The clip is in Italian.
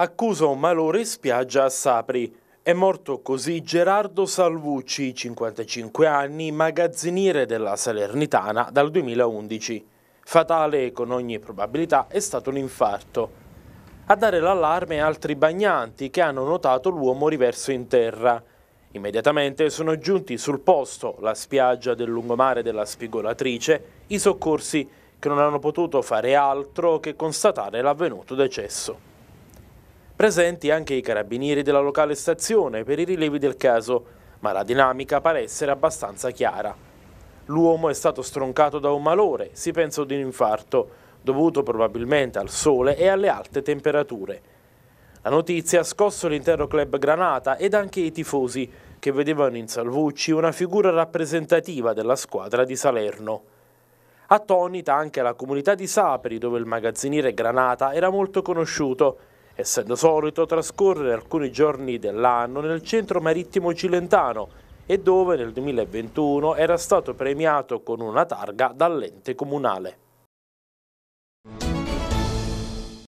accusa un malore in spiaggia a Sapri. È morto così Gerardo Salvucci, 55 anni, magazziniere della Salernitana dal 2011. Fatale, con ogni probabilità, è stato un infarto. A dare l'allarme altri bagnanti che hanno notato l'uomo riverso in terra. Immediatamente sono giunti sul posto, la spiaggia del lungomare della spigolatrice, i soccorsi che non hanno potuto fare altro che constatare l'avvenuto decesso. Presenti anche i carabinieri della locale stazione per i rilevi del caso, ma la dinamica pare essere abbastanza chiara. L'uomo è stato stroncato da un malore, si pensa ad un infarto, dovuto probabilmente al sole e alle alte temperature. La notizia ha scosso l'intero club Granata ed anche i tifosi, che vedevano in Salvucci una figura rappresentativa della squadra di Salerno. Attonita anche la comunità di Sapri, dove il magazziniere Granata era molto conosciuto essendo solito trascorrere alcuni giorni dell'anno nel centro marittimo cilentano e dove nel 2021 era stato premiato con una targa dall'ente comunale.